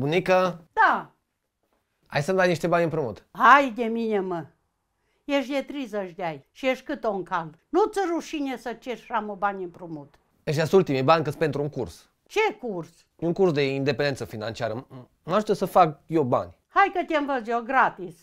Bunica, Da. Hai să-mi dai niște bani împrumut. Hai de mine, mă. Ești de 30 de ani și ești cât un cal. Nu-ți rușine să ceri șamul bani împrumut. Ești sunt ultimii bani că pentru un curs. Ce curs? E un curs de independență financiară. Mă ajută să fac eu bani. Hai că te învăț eu gratis.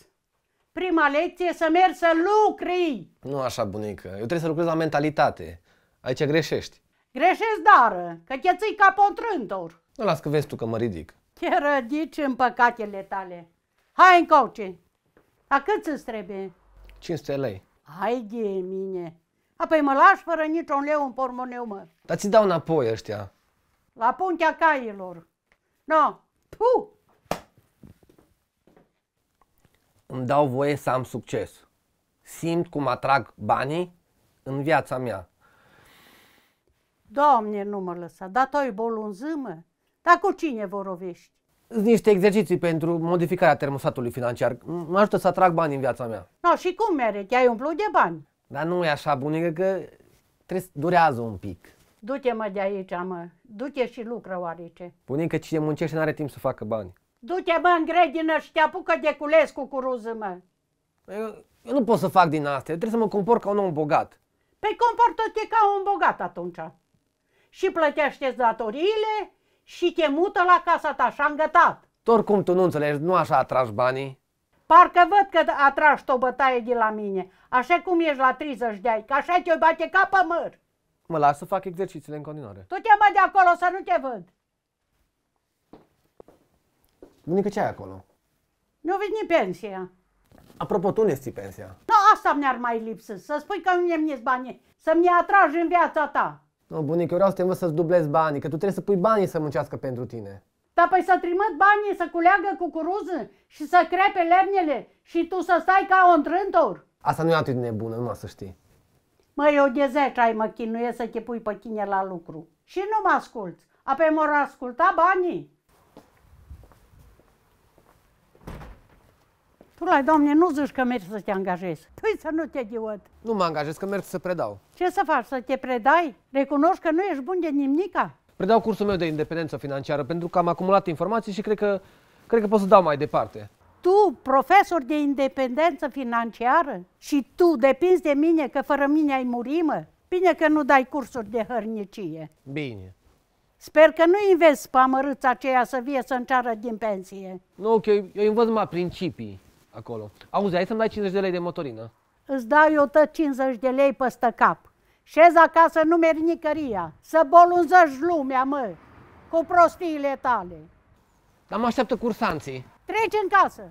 Prima lecție să mergi să lucri. Nu așa, bunică. Eu trebuie să lucrez la mentalitate. Aici greșești. Greșești dar că te ții ca pe un trântor. Nu las că vezi tu că mă ridic. Te rădici în păcatele tale. Hai încoace. A cât îți trebuie? 500 lei. Hai de mine. Apoi mă lași fără niciun leu în pormoneu, mă. Dar ți dau înapoi ăștia. La puntea cailor. No, pu! Îmi dau voie să am succes. Simt cum atrag banii în viața mea. Doamne, nu mă lăsa, dar toi mă. Dar cu cine vorovești? niște exerciții pentru modificarea termostatului financiar. Mă ajută să atrag bani în viața mea. No, și cum merge? Te-ai umplut de bani. Dar nu e așa, bunică, că trebuie durează un pic. Du-te mă de aici, mă. Du-te și lucră oarece. Bunică, cine muncește n-are timp să facă bani. Du-te mă în grădină și te apucă de cules cu curuză, mă. Eu, eu nu pot să fac din astea. Eu trebuie să mă comport ca un om bogat. Păi comportă-te ca un bogat atunci. Și plătește datoriile, și te mută la casa ta și-a îngătat. Tu oricum tu nu înțelegi, nu așa atragi banii. Parcă văd că atragi o bătaie de la mine, așa cum ești la 30 de ani, că așa te bate ca pe măr. Mă las să fac exercițiile în continuare. Tu te mă de acolo să nu te văd. Bunică, ce ai acolo? Nu nici pensia. Apropo, tu unde ți pensia? Nu, asta mi-ar mai lipsă, să spui că nu mi-e banii, să-mi atragi în viața ta. Nu, bunică, vreau să te învăț să-ți dublezi banii, că tu trebuie să pui banii să muncească pentru tine. Dar păi să trimit banii să culeagă cucuruză și să crepe lemnele și tu să stai ca un trântor. Asta nu e atât de bună, mă să știi. Măi, eu de 10 ai mă chinuie să te pui pe tine la lucru. Și nu mă asculți. Apoi mor asculta banii. Tu la doamne, nu zici că mergi să te angajezi. tu păi să nu te diod. Nu mă angajez, că merg să predau. Ce să faci, să te predai? Recunoști că nu ești bun de nimica? Predau cursul meu de independență financiară pentru că am acumulat informații și cred că, cred că pot să dau mai departe. Tu, profesor de independență financiară, și tu depinzi de mine că fără mine ai murimă? Bine că nu dai cursuri de hărnicie. Bine. Sper că nu investi pe amărâța aceea să vie să înceară din pensie. Nu, ok, eu învăț numai principii acolo. Auzi, hai să-mi dai 50 de lei de motorină. Îți dau eu tot 50 de lei păstă cap. Șez acasă, nu meri nicăria. Să bolunzăși lumea, mă, cu prostiile tale. Dar mă așteaptă cursanții. Treci în casă.